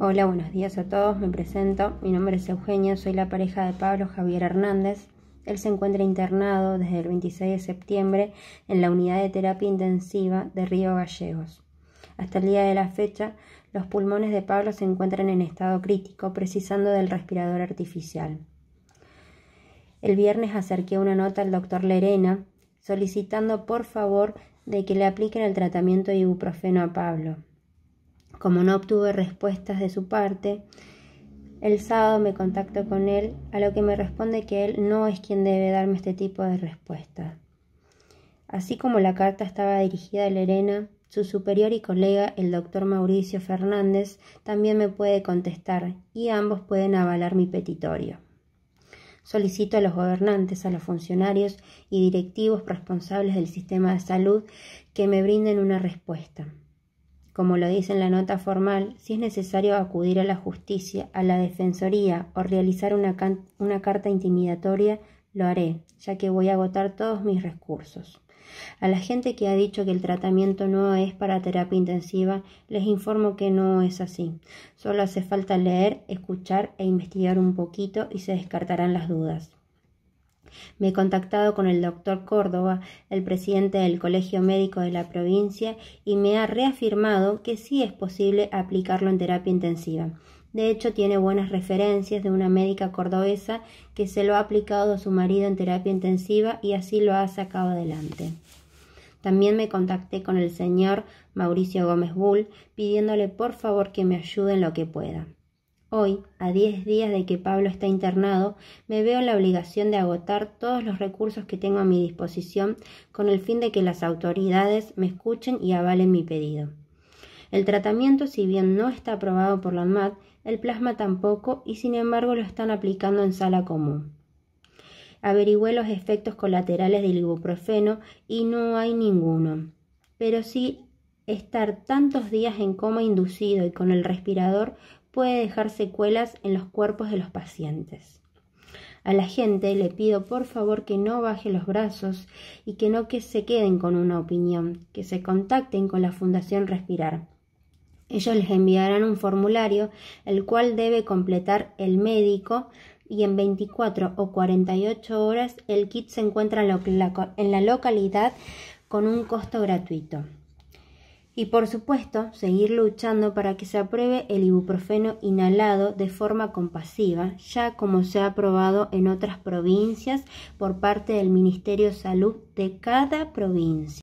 Hola, buenos días a todos, me presento. Mi nombre es Eugenia, soy la pareja de Pablo Javier Hernández. Él se encuentra internado desde el 26 de septiembre en la unidad de terapia intensiva de Río Gallegos. Hasta el día de la fecha, los pulmones de Pablo se encuentran en estado crítico, precisando del respirador artificial. El viernes acerqué una nota al doctor Lerena solicitando por favor de que le apliquen el tratamiento de ibuprofeno a Pablo. Como no obtuve respuestas de su parte, el sábado me contacto con él, a lo que me responde que él no es quien debe darme este tipo de respuesta. Así como la carta estaba dirigida a Lerena, su superior y colega, el doctor Mauricio Fernández, también me puede contestar y ambos pueden avalar mi petitorio. Solicito a los gobernantes, a los funcionarios y directivos responsables del sistema de salud que me brinden una respuesta como lo dice en la nota formal, si es necesario acudir a la justicia, a la defensoría o realizar una, carta intimidatoria, lo haré, ya que voy a agotar todos mis recursos. A la gente que ha dicho que el tratamiento no es para terapia intensiva, les informo que no es así. Solo hace falta leer, escuchar e investigar un poquito y se descartarán las dudas. Me he contactado con el doctor Córdoba, el presidente del Colegio Médico de la provincia, y me ha reafirmado que sí es posible aplicarlo en terapia intensiva. De hecho, tiene buenas referencias de una médica cordobesa que se lo ha aplicado a su marido en terapia intensiva y así lo ha sacado adelante. También me contacté con el señor Mauricio Gómez Bull pidiéndole por favor que me ayude en lo que pueda. Hoy, a diez días de que Pablo está internado, me veo en la obligación de agotar todos los recursos que tengo a mi disposición con el fin de que las autoridades me escuchen y avalen mi pedido. El tratamiento, si bien no está aprobado por la ANMAT, el plasma tampoco y sin embargo lo están aplicando en sala común. Averigüé los efectos colaterales del ibuprofeno y no hay ninguno. Pero sí estar tantos días en coma inducido y con el respirador puede dejar secuelas en los cuerpos de los pacientes. A la gente le pido por favor que no baje los brazos y que no que se queden con una opinión, que se contacten con la Fundación Respirar. Ellos les enviarán un formulario el cual debe completar el médico y en 24 o 48 horas el kit se encuentra en la localidad con un costo gratuito. Y por supuesto, seguir luchando para que se apruebe el ibuprofeno inhalado de forma compasiva, ya como se ha aprobado en otras provincias por parte del Ministerio de Salud de cada provincia.